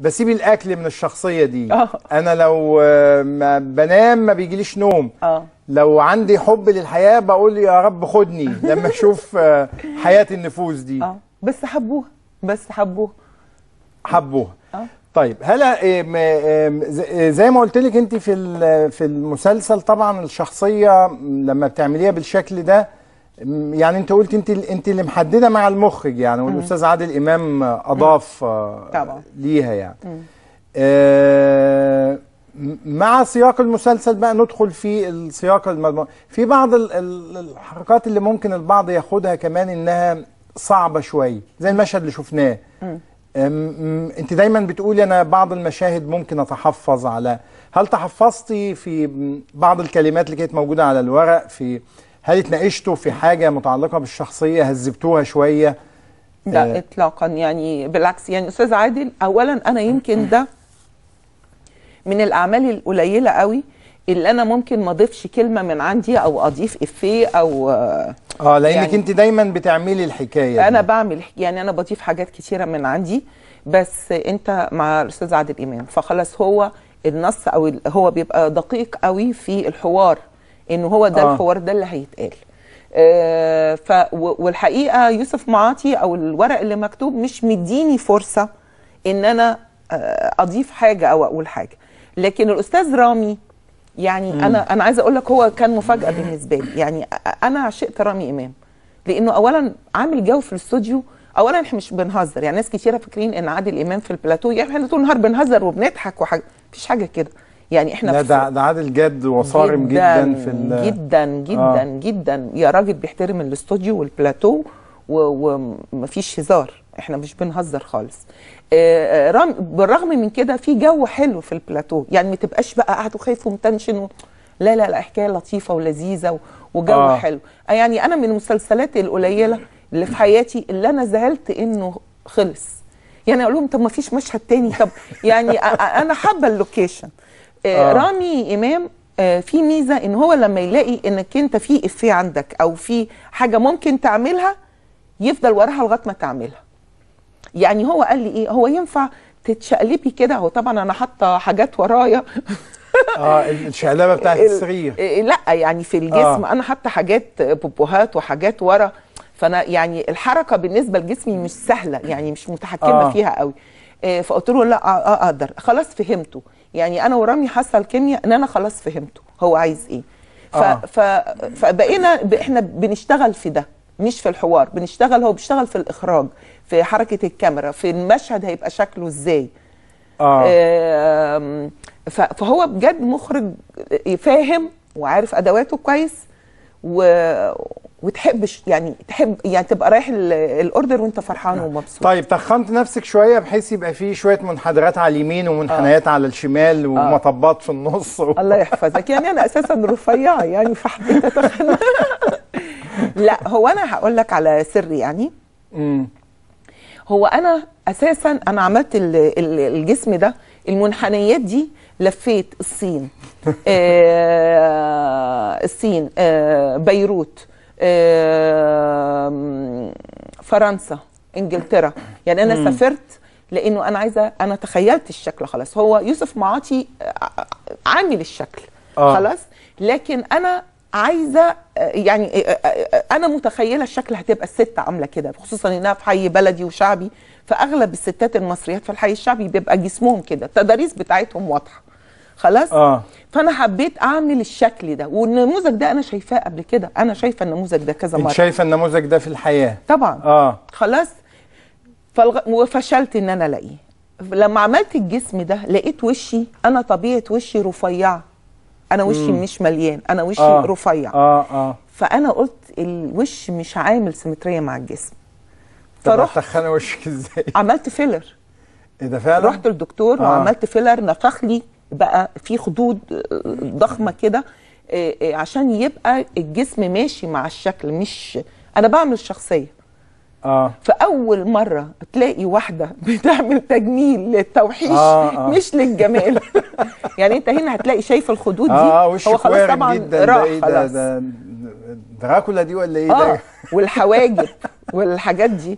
بسيب الاكل من الشخصيه دي أوه. انا لو آه، ما بنام ما بيجيليش نوم أوه. لو عندي حب للحياه بقول يا رب خدني لما اشوف آه، حياه النفوس دي أوه. بس حبوها بس حبوها حبوها أوه. طيب هلا آه، زي ما قلت لك انت في في المسلسل طبعا الشخصيه لما بتعمليها بالشكل ده يعني انت قلت انت انت اللي محدده مع المخرج يعني والاستاذ عادل امام اضاف آه، طبعا ليها يعني آه، مع سياق المسلسل بقى ندخل في السياق المضمون في بعض الحركات اللي ممكن البعض ياخدها كمان انها صعبه شويه زي المشهد اللي شفناه آه، انت دايما بتقولي انا بعض المشاهد ممكن اتحفظ على هل تحفظتي في بعض الكلمات اللي كانت موجوده على الورق في هل اتناقشتوا في حاجه متعلقه بالشخصيه هذبتوها شويه لا آه. اطلاقا يعني بالعكس يعني استاذ عادل اولا انا يمكن ده من الاعمال القليله قوي اللي انا ممكن ما اضيفش كلمه من عندي او اضيف افيه او اه, آه، لانك يعني انت دايما بتعملي الحكايه انا دي. بعمل يعني انا بضيف حاجات كتيره من عندي بس انت مع الاستاذ عادل امام فخلاص هو النص او هو بيبقى دقيق قوي في الحوار ان هو ده آه. الحوار ده اللي هيتقال آه ف والحقيقه يوسف معاطي او الورق اللي مكتوب مش مديني فرصه ان انا آه اضيف حاجه او اقول حاجه لكن الاستاذ رامي يعني مم. انا انا عايزه اقول لك هو كان مفاجاه بالنسبه لي يعني انا عشقت رامي امام لانه اولا عامل جو في الاستوديو اولا احنا مش بنهزر يعني ناس كتيره فاكرين ان عادل امام في البلاتو يعني احنا طول النهار بنهزر وبنضحك وحاجه مفيش حاجه كده يعني احنا ده ده عادل جد وصارم جدا, جدا في ال جدا آه. جدا آه. جدا يا راجل بيحترم الاستوديو والبلاتو ومفيش هزار احنا مش بنهزر خالص آه، آه، بالرغم من كده في جو حلو في البلاتو يعني ما تبقاش بقى قاعد وخايف ومتنشن و... لا لا لا حكايه لطيفه ولذيذه وجو آه. حلو يعني انا من المسلسلات القليله اللي في حياتي اللي انا زعلت انه خلص يعني اقول لهم طب ما فيش مشهد تاني طب يعني انا حابه اللوكيشن آه،, آه. رامي امام آه، في ميزه ان هو لما يلاقي انك انت في افيه عندك او في حاجه ممكن تعملها يفضل وراها لغايه ما تعملها يعني هو قال لي ايه هو ينفع تتشقلبي كده هو طبعا انا حاطه حاجات ورايا اه الشقلبه بتاعت السرير إيه، لا يعني في الجسم آه. انا حاطه حاجات بوبوهات وحاجات ورا فانا يعني الحركه بالنسبه لجسمي مش سهله يعني مش متحكمه آه. فيها قوي آه، فقلت له لا اقدر خلاص فهمته يعني انا ورامي حاسه الكيمياء ان انا خلاص فهمته هو عايز ايه ف... آه. ف... فبقينا ب... احنا بنشتغل في ده مش في الحوار بنشتغل هو بيشتغل في الاخراج في حركه الكاميرا في المشهد هيبقى شكله ازاي آه. آه فهو بجد مخرج فاهم وعارف ادواته كويس و... وتحبش يعني تحب يعني تبقى رايح الاوردر وانت فرحان آه. ومبسوط طيب تخنت نفسك شويه بحيث يبقى في شويه منحدرات على اليمين ومنحنيات آه. على الشمال آه. ومطبات في النص و... الله يحفظك يعني انا اساسا رفيعه يعني فحبيت اتخن لا هو انا هقول لك على سر يعني امم هو انا اساسا انا عملت الجسم ده المنحنيات دي لفيت الصين آه الصين آه بيروت آه فرنسا انجلترا يعني انا سافرت لانه انا عايزه انا تخيلت الشكل خلاص هو يوسف معاطي آه، عامل الشكل آه. خلاص لكن انا عايزه آه، يعني آه، آه، انا متخيله الشكل هتبقى الست عامله كده خصوصا انها في حي بلدي وشعبي فاغلب الستات المصريات في الحي الشعبي بيبقى جسمهم كده التضاريس بتاعتهم واضحه خلاص آه. فانا حبيت اعمل الشكل ده والنموذج ده انا شايفاه قبل كده انا شايفه النموذج ده كذا مره شايفه النموذج ده في الحياه طبعا اه خلاص فلغ... وفشلت ان انا الاقيه لما عملت الجسم ده لقيت وشي انا طبيعه وشي رفيعه انا وشي مش مليان انا وشي آه. رفيع آه آه. فانا قلت الوش مش عامل سيمتريه مع الجسم فرحت تخن وشك ازاي عملت فيلر ايه ده فعلا رحت للدكتور آه. وعملت فيلر نفخ لي بقى في خدود آه، ضخمه كده آه، آه، عشان يبقى الجسم ماشي مع الشكل مش انا بعمل شخصيه اه فاول مره تلاقي واحده بتعمل تجميل للتوحيش آه آه. مش للجمال يعني انت هنا هتلاقي شايف الخدود دي آه هو خلاص طبعا جدا راح ده إيه ده, ده دراكولا دي ولا ايه آه ده والحواجب والحاجات دي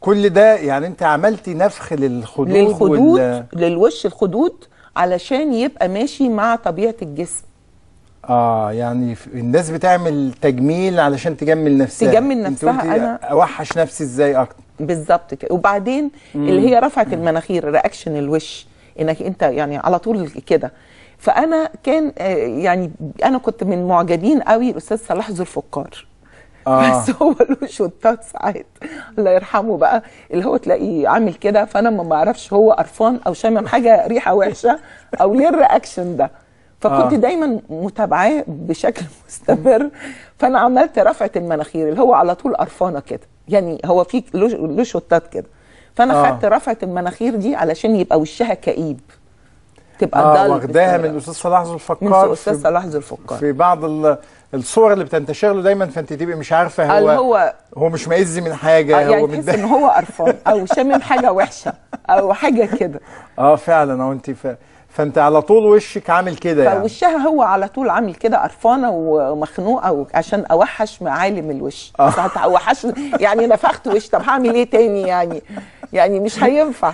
كل ده يعني انت عملتي نفخ للخدود للخدود وال... للوش الخدود علشان يبقى ماشي مع طبيعه الجسم اه يعني الناس بتعمل تجميل علشان تجمل نفسها تجمل نفسها انا اوحش نفسي ازاي اكتر بالظبط كده وبعدين مم. اللي هي رفعت المناخير رياكشن الوش انك انت يعني على طول كده فانا كان آه، يعني انا كنت من معجبين قوي الاستاذ صلاح ذو الفقار آه. بس هو له شوتات ساعات الله يرحمه بقى اللي هو تلاقيه عامل كده فانا ما بعرفش هو قرفان او شامم حاجه ريحه وحشه او ليه الرياكشن ده فكنت آه. دايما متابعاه بشكل مستمر فانا عملت رفعه المناخير اللي هو على طول قرفانه كده يعني هو في له شوتات كده فانا آه. خدت رفعه المناخير دي علشان يبقى وشها كئيب تبقى آه واخداها من الاستاذ صلاح ذو الفقار من الاستاذ صلاح ذو الفقار في بعض الصور اللي بتنتشر له دايما فانت تبقي مش عارفه هو هو, هو مش مأز من حاجه آه يعني هو تحس ان هو قرفان او شامم حاجه وحشه او حاجه كده اه فعلا او انت فعلا فانت على طول وشك عامل كده يعني فوشها هو على طول عامل كده قرفانه ومخنوقه عشان اوحش معالم الوش آه. اوحش يعني نفخت وش طب هعمل ايه تاني يعني يعني مش هينفع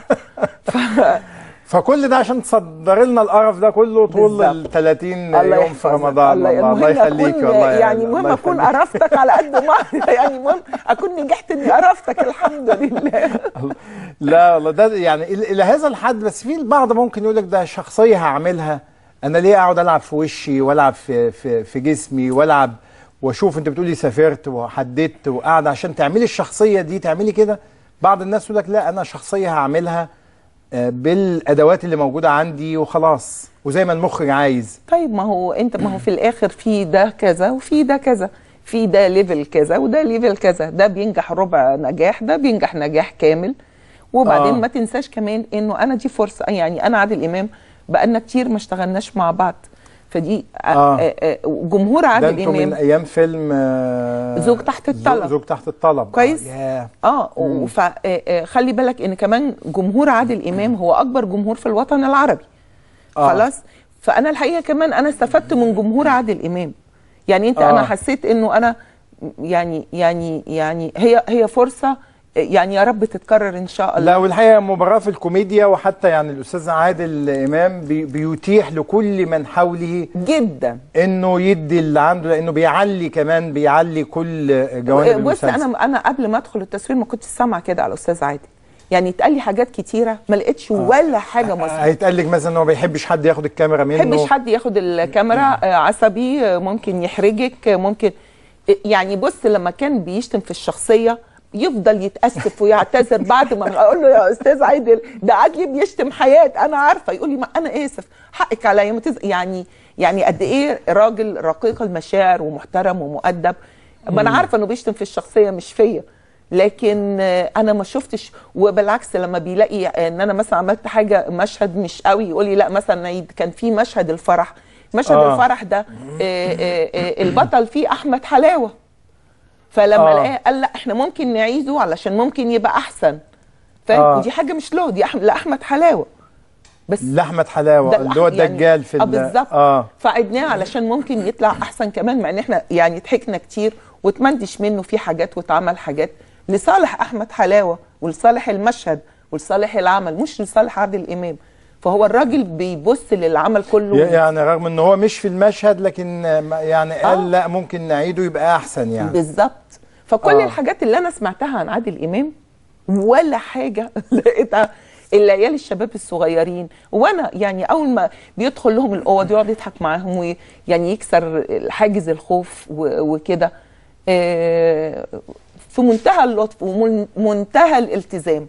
ف... فكل ده عشان تصدر لنا القرف ده كله طول ال 30 يوم في رمضان الله, الله, الله يخليك والله يعني, يعني المهم اكون قرفتك على قد ما يعني المهم اكون نجحت اني قرفتك الحمد لله لا والله ده يعني الى هذا الحد بس في البعض ممكن يقول لك ده شخصيه هعملها انا ليه اقعد العب في وشي والعب في في, في جسمي والعب واشوف انت بتقولي سافرت وحددت وقاعده عشان تعملي الشخصيه دي تعملي كده بعض الناس يقول لك لا انا شخصيه هعملها بالادوات اللي موجوده عندي وخلاص وزي ما المخرج عايز طيب ما هو انت ما هو في الاخر في ده كذا وفي ده كذا في ده ليفل كذا وده ليفل كذا ده بينجح ربع نجاح ده بينجح نجاح كامل وبعدين آه. ما تنساش كمان انه انا دي فرصه يعني انا عادل امام بقالنا كتير ما اشتغلناش مع بعض فدي آه،, آه. آه،, آه. جمهور عادل امام من ايام فيلم زوج تحت الطلب زوج تحت الطلب كويس اه, آه. فخلي بالك ان كمان جمهور عادل امام هو اكبر جمهور في الوطن العربي آه. خلاص فانا الحقيقه كمان انا استفدت من جمهور عادل امام يعني انت آه. انا حسيت انه انا يعني يعني يعني هي هي فرصه يعني يا رب تتكرر ان شاء الله لا والحقيقه مباراه في الكوميديا وحتى يعني الاستاذ عادل امام بي بيتيح لكل من حوله جدا انه يدي اللي عنده لانه بيعلي كمان بيعلي كل جوانب بص انا انا قبل ما ادخل التصوير ما كنتش سامعه كده على الاستاذ عادل يعني اتقال لي حاجات كتيره ما لقيتش آه. ولا حاجه مظبوطه آه، هيتقال لك مثلا ان هو ما بيحبش حد ياخد الكاميرا منه ما بيحبش حد ياخد الكاميرا آه. آه، عصبي ممكن يحرجك ممكن يعني بص لما كان بيشتم في الشخصيه يفضل يتاسف ويعتذر بعد ما اقول له يا استاذ عادل ده عادل بيشتم حياه انا عارفه يقول لي ما انا اسف حقك عليا يعني يعني قد ايه راجل رقيق المشاعر ومحترم ومؤدب ما انا عارفه انه بيشتم في الشخصيه مش فيا لكن انا ما شفتش وبالعكس لما بيلاقي ان انا مثلا عملت حاجه مشهد مش قوي يقول لي لا مثلا كان في مشهد الفرح مشهد آه. الفرح ده آه آه آه البطل فيه احمد حلاوه فلما آه. لقاه قال لا احنا ممكن نعيده علشان ممكن يبقى احسن فاهم آه. دي حاجه مش له دي أحمد لاحمد حلاوه بس لاحمد حلاوه اللي هو يعني الدجال يعني في اه بالظبط آه. فعدناه علشان ممكن يطلع احسن كمان مع ان احنا يعني ضحكنا كتير واتمندش منه في حاجات واتعمل حاجات لصالح احمد حلاوه ولصالح المشهد ولصالح العمل مش لصالح عادل امام فهو الراجل بيبص للعمل كله يعني رغم ان هو مش في المشهد لكن يعني قال آه. لا ممكن نعيده يبقى احسن يعني بالظبط فكل آه. الحاجات اللي انا سمعتها عن عادل امام ولا حاجه لقيتها الليالي الشباب الصغيرين وانا يعني اول ما بيدخل لهم الاوض يقعد يضحك معاهم ويعني يكسر حاجز الخوف وكده آه، في منتهى اللطف ومنتهى الالتزام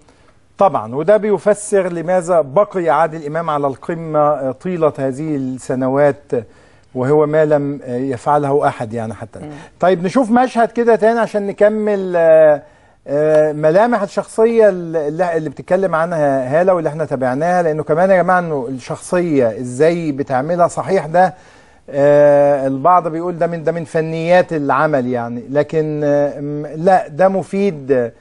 طبعا وده بيفسر لماذا بقي عادل إمام على القمة آه، طيلة هذه السنوات وهو ما لم آه، يفعله أحد يعني حتى م. طيب نشوف مشهد كده تاني عشان نكمل آه، ملامح الشخصية اللي, اللي بتتكلم عنها هالة واللي احنا تابعناها لأنه كمان يا جماعة أنه الشخصية إزاي بتعملها صحيح ده البعض بيقول ده من ده من فنيات العمل يعني لكن لا ده مفيد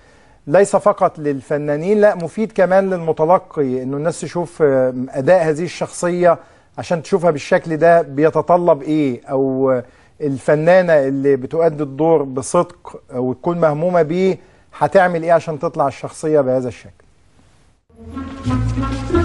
ليس فقط للفنانين لا مفيد كمان للمتلقي انه الناس تشوف آه، اداء هذه الشخصيه عشان تشوفها بالشكل ده بيتطلب ايه او الفنانه اللي بتؤدي الدور بصدق وتكون مهمومه بيه هتعمل ايه عشان تطلع الشخصيه بهذا الشكل